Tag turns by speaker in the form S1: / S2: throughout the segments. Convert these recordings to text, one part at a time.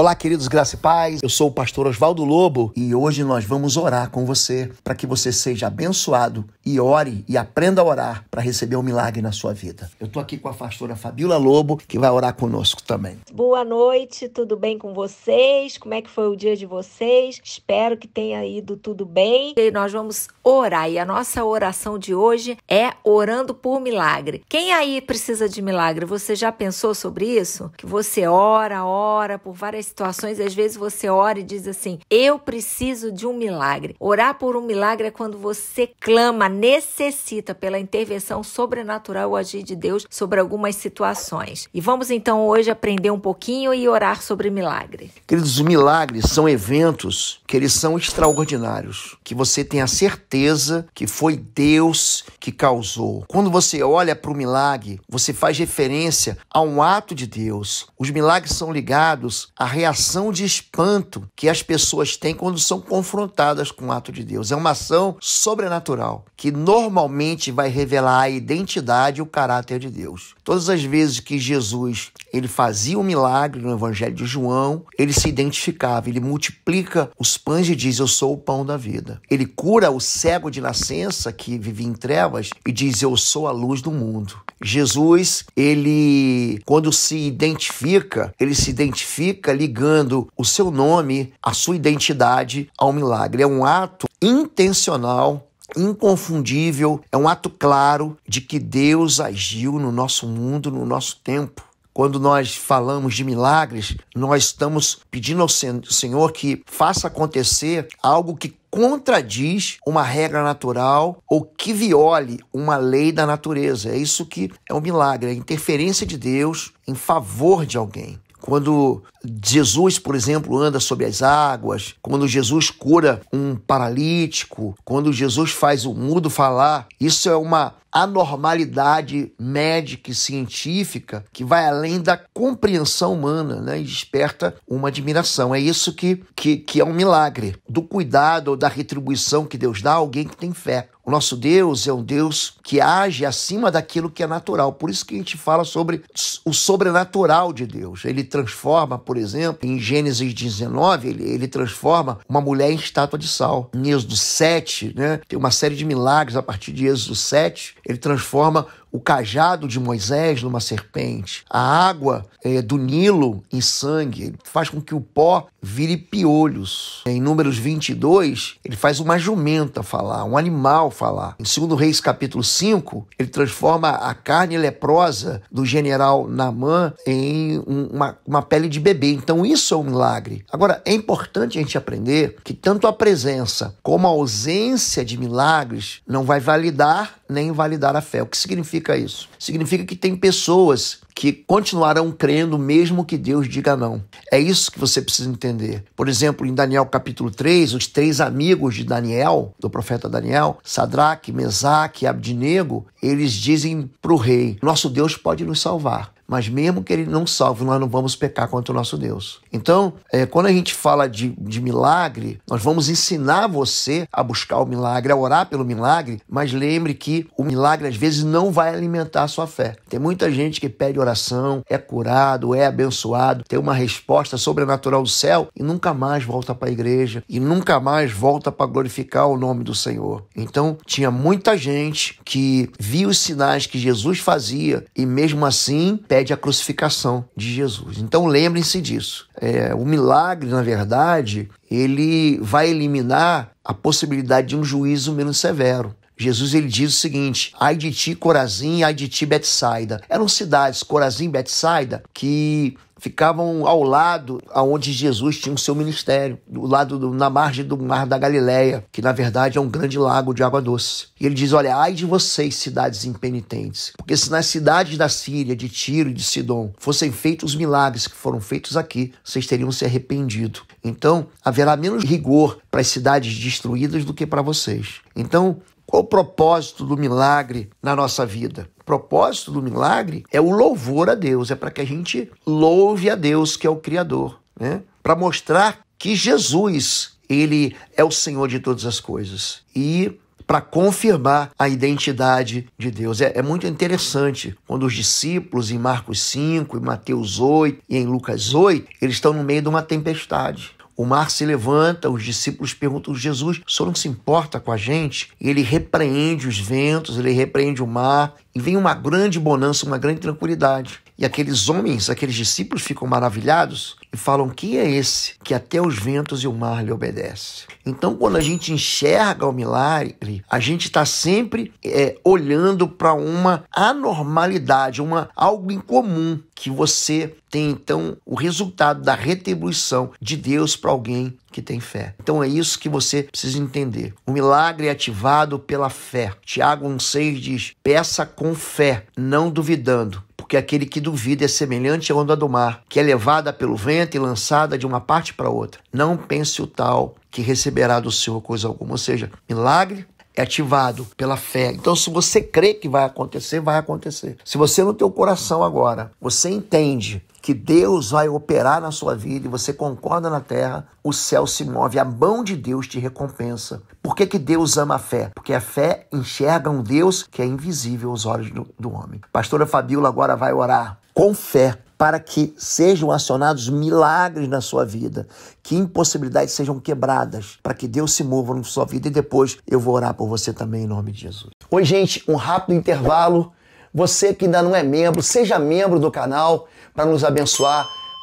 S1: Olá, queridos graça e paz. Eu sou o pastor Oswaldo Lobo e hoje nós vamos orar com você para que você seja abençoado e ore e aprenda a orar para receber um milagre na sua vida. Eu estou aqui com a pastora Fabiola Lobo que vai orar conosco também.
S2: Boa noite, tudo bem com vocês? Como é que foi o dia de vocês? Espero que tenha ido tudo bem. E nós vamos orar e a nossa oração de hoje é orando por milagre. Quem aí precisa de milagre? Você já pensou sobre isso? Que você ora, ora por várias situações, às vezes você ora e diz assim: Eu preciso de um milagre. Orar por um milagre é quando você clama, necessita pela intervenção sobrenatural ou agir de Deus sobre algumas situações. E vamos então hoje aprender um pouquinho e orar sobre milagre.
S1: Queridos, os milagres são eventos que eles são extraordinários, que você tem a certeza que foi Deus que causou. Quando você olha para o milagre, você faz referência a um ato de Deus. Os milagres são ligados à reação de espanto que as pessoas têm quando são confrontadas com o ato de Deus. É uma ação sobrenatural que normalmente vai revelar a identidade e o caráter de Deus. Todas as vezes que Jesus ele fazia um milagre no Evangelho de João, ele se identificava, ele multiplica os pães e diz: Eu sou o pão da vida. Ele cura o cego de nascença que vivia em trevas e diz: Eu sou a luz do mundo. Jesus, ele, quando se identifica, ele se identifica ligando o seu nome, a sua identidade ao milagre. É um ato intencional inconfundível, é um ato claro de que Deus agiu no nosso mundo, no nosso tempo. Quando nós falamos de milagres, nós estamos pedindo ao Senhor que faça acontecer algo que contradiz uma regra natural ou que viole uma lei da natureza. É isso que é um milagre, é a interferência de Deus em favor de alguém. Quando Jesus, por exemplo, anda sobre as águas, quando Jesus cura um paralítico, quando Jesus faz o mudo falar, isso é uma anormalidade médica e científica que vai além da compreensão humana né, e desperta uma admiração. É isso que, que, que é um milagre do cuidado ou da retribuição que Deus dá a alguém que tem fé nosso Deus é um Deus que age acima daquilo que é natural. Por isso que a gente fala sobre o sobrenatural de Deus. Ele transforma, por exemplo, em Gênesis 19, ele, ele transforma uma mulher em estátua de sal. Em Êxodo 7, né, tem uma série de milagres a partir de Êxodo 7, ele transforma o cajado de Moisés numa serpente, a água é, do Nilo em sangue, faz com que o pó vire piolhos. Em Números 22, ele faz uma jumenta falar, um animal falar. Em 2 Reis capítulo 5, ele transforma a carne leprosa do general Naamã em uma, uma pele de bebê. Então isso é um milagre. Agora, é importante a gente aprender que tanto a presença como a ausência de milagres não vai validar nem invalidar a fé, o que significa significa isso? Significa que tem pessoas que continuarão crendo mesmo que Deus diga não. É isso que você precisa entender. Por exemplo, em Daniel capítulo 3, os três amigos de Daniel, do profeta Daniel, Sadraque, Mesaque e Abdinego, eles dizem para o rei: Nosso Deus pode nos salvar. Mas mesmo que ele não salve, nós não vamos pecar contra o nosso Deus. Então, é, quando a gente fala de, de milagre, nós vamos ensinar você a buscar o milagre, a orar pelo milagre, mas lembre que o milagre às vezes não vai alimentar a sua fé. Tem muita gente que pede oração, é curado, é abençoado, tem uma resposta sobrenatural do céu e nunca mais volta para a igreja e nunca mais volta para glorificar o nome do Senhor. Então, tinha muita gente que via os sinais que Jesus fazia e mesmo assim pede pede a crucificação de Jesus. Então lembrem-se disso. É, o milagre, na verdade, ele vai eliminar a possibilidade de um juízo menos severo. Jesus ele diz o seguinte: Ai de ti, Corazim, ai de ti, Betsaida. Eram cidades, Corazim e Betsaida, que ficavam ao lado aonde Jesus tinha o seu ministério, do lado do, na margem do mar da Galileia, que na verdade é um grande lago de água doce. E ele diz: "Olha, ai de vocês, cidades impenitentes, porque se nas cidades da Síria, de Tiro e de Sidom, fossem feitos os milagres que foram feitos aqui, vocês teriam se arrependido. Então, haverá menos rigor para as cidades destruídas do que para vocês." Então, qual o propósito do milagre na nossa vida? O propósito do milagre é o louvor a Deus, é para que a gente louve a Deus, que é o Criador, né? Para mostrar que Jesus, ele é o Senhor de todas as coisas. E para confirmar a identidade de Deus. É, é, muito interessante quando os discípulos em Marcos 5, em Mateus 8 e em Lucas 8, eles estão no meio de uma tempestade. O mar se levanta, os discípulos perguntam: Jesus, o senhor não se importa com a gente? E ele repreende os ventos, ele repreende o mar, e vem uma grande bonança, uma grande tranquilidade. E aqueles homens, aqueles discípulos ficam maravilhados e falam: Que é esse que até os ventos e o mar lhe obedece? Então, quando a gente enxerga o milagre, a gente está sempre é, olhando para uma anormalidade, uma, algo incomum que você tem então o resultado da retribuição de Deus para alguém que tem fé. Então é isso que você precisa entender. O milagre é ativado pela fé. Tiago 1,6 diz: peça com fé, não duvidando porque aquele que duvida é semelhante à onda do mar, que é levada pelo vento e lançada de uma parte para outra. Não pense o tal que receberá do Senhor coisa alguma. Ou seja, milagre é ativado pela fé. Então, se você crê que vai acontecer, vai acontecer. Se você no teu coração agora, você entende que Deus vai operar na sua vida e você concorda na terra, o céu se move, a mão de Deus te recompensa. Por que, que Deus ama a fé? Porque a fé enxerga um Deus que é invisível aos olhos do, do homem. Pastora Fabiola agora vai orar com fé para que sejam acionados milagres na sua vida, que impossibilidades sejam quebradas, para que Deus se mova na sua vida e depois eu vou orar por você também em nome de Jesus. Oi, gente, um rápido intervalo. Você que ainda não é membro, seja membro do canal para nos abençoar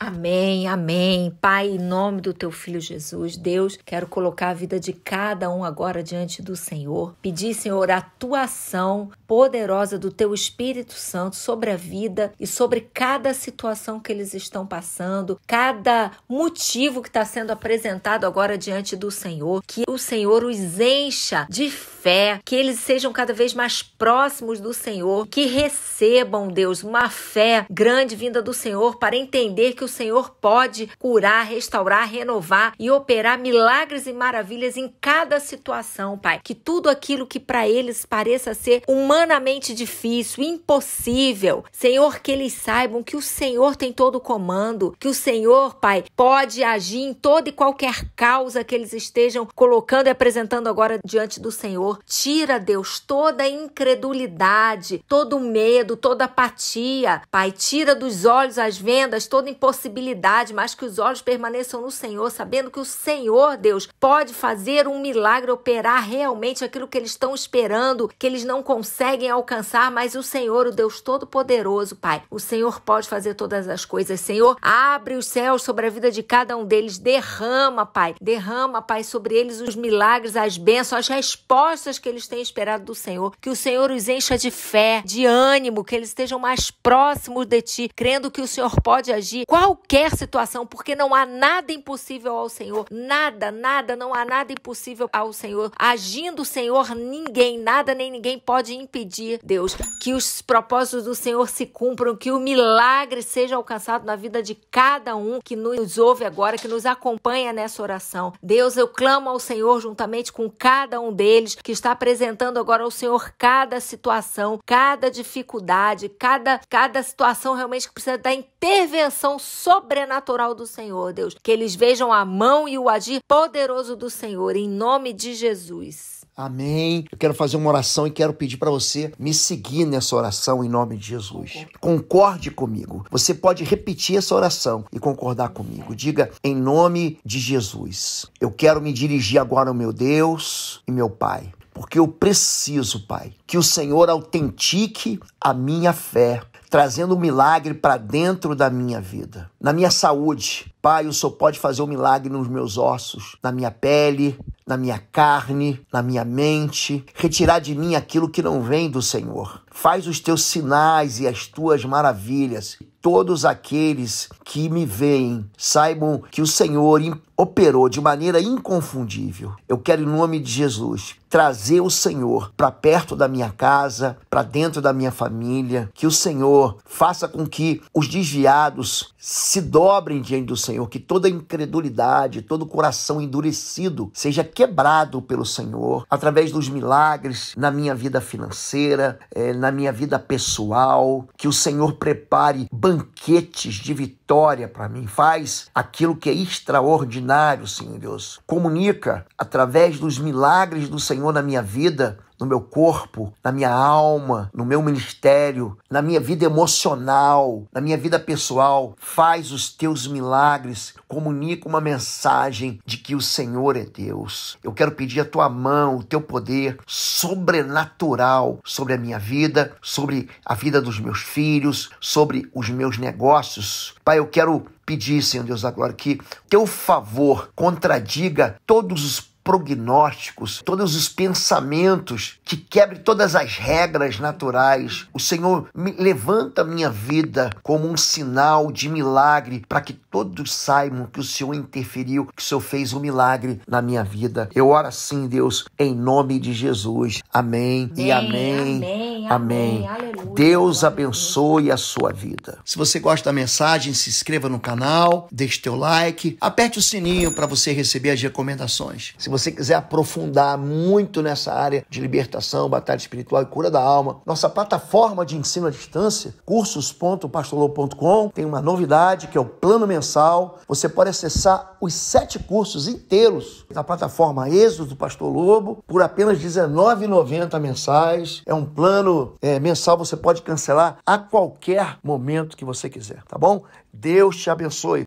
S2: Amém, amém. Pai, em nome do teu filho Jesus, Deus, quero colocar a vida de cada um agora diante do Senhor. Pedir, Senhor, a tua ação poderosa do teu Espírito Santo sobre a vida e sobre cada situação que eles estão passando, cada motivo que está sendo apresentado agora diante do Senhor, que o Senhor os encha de fé, que eles sejam cada vez mais próximos do Senhor, que recebam, Deus, uma fé grande vinda do Senhor para entender que o Senhor pode curar, restaurar, renovar e operar milagres e maravilhas em cada situação, Pai. Que tudo aquilo que para eles pareça ser humanamente difícil, impossível, Senhor, que eles saibam que o Senhor tem todo o comando, que o Senhor, Pai, pode agir em toda e qualquer causa que eles estejam colocando e apresentando agora diante do Senhor. Tira, Deus, toda incredulidade, todo medo, toda apatia. Pai, tira dos olhos as vendas, toda impossibilidade, mas que os olhos permaneçam no Senhor, sabendo que o Senhor, Deus, pode fazer um milagre, operar realmente aquilo que eles estão esperando, que eles não conseguem alcançar, mas o Senhor, o Deus Todo-Poderoso, Pai, o Senhor pode fazer todas as coisas. Senhor, abre os céus sobre a vida de cada um deles, derrama, Pai, derrama, Pai, sobre eles os milagres, as bênçãos, as respostas que eles têm esperado do Senhor, que o Senhor os encha de fé, de ânimo, que eles estejam mais próximos de ti, crendo que o Senhor pode agir qualquer situação, porque não há nada impossível ao Senhor, nada, nada, não há nada impossível ao Senhor. Agindo o Senhor, ninguém, nada nem ninguém pode impedir, Deus, que os propósitos do Senhor se cumpram, que o milagre seja alcançado na vida de cada um que nos ouve agora, que nos acompanha nessa oração. Deus, eu clamo ao Senhor juntamente com cada um deles, que está apresentando agora ao Senhor cada situação, cada dificuldade, cada, cada situação realmente que precisa da intervenção sobrenatural do Senhor, Deus. Que eles vejam a mão e o agir poderoso do Senhor, em nome de Jesus.
S1: Amém. Eu quero fazer uma oração e quero pedir para você me seguir nessa oração em nome de Jesus. Concorde comigo. Você pode repetir essa oração e concordar comigo. Diga em nome de Jesus. Eu quero me dirigir agora ao meu Deus e meu Pai porque eu preciso, Pai, que o Senhor autentique a minha fé, trazendo um milagre para dentro da minha vida, na minha saúde. Pai, o Senhor pode fazer um milagre nos meus ossos, na minha pele, na minha carne, na minha mente, retirar de mim aquilo que não vem do Senhor. Faz os teus sinais e as tuas maravilhas. Todos aqueles que me veem saibam que o Senhor operou de maneira inconfundível. Eu quero, em nome de Jesus, trazer o Senhor para perto da minha casa, para dentro da minha família, que o Senhor faça com que os desviados se dobrem diante do Senhor, que toda incredulidade, todo coração endurecido seja quebrado pelo Senhor através dos milagres na minha vida financeira, eh, na minha vida pessoal, que o Senhor prepare banquetes de vitória para mim, faz aquilo que é extraordinário extraordinário, Senhor Deus. Comunica através dos milagres do Senhor na minha vida no meu corpo, na minha alma, no meu ministério, na minha vida emocional, na minha vida pessoal. Faz os teus milagres, comunica uma mensagem de que o Senhor é Deus. Eu quero pedir a tua mão, o teu poder sobrenatural sobre a minha vida, sobre a vida dos meus filhos, sobre os meus negócios. Pai, eu quero pedir, Senhor Deus da Glória, que teu favor contradiga todos os prognósticos, todos os pensamentos, que quebre todas as regras naturais. O Senhor me levanta a minha vida como um sinal de milagre para que todos saibam que o Senhor interferiu, que o Senhor fez um milagre na minha vida. Eu oro assim, Deus, em nome de Jesus. Amém, amém e amém. Amém. amém. Aleluia, Deus abençoe a sua vida. Se você gosta da mensagem, se inscreva no canal, deixe teu like, aperte o sininho para você receber as recomendações. Se você você quiser aprofundar muito nessa área de libertação, batalha espiritual e cura da alma, nossa plataforma de ensino à distância, cursos.pastorlow.com, tem uma novidade que é o plano mensal. Você pode acessar os sete cursos inteiros da plataforma Êxodo do Pastor Lobo por apenas R$19,90 mensais. É um plano é, mensal, você pode cancelar a qualquer momento que você quiser, tá bom? Deus te abençoe.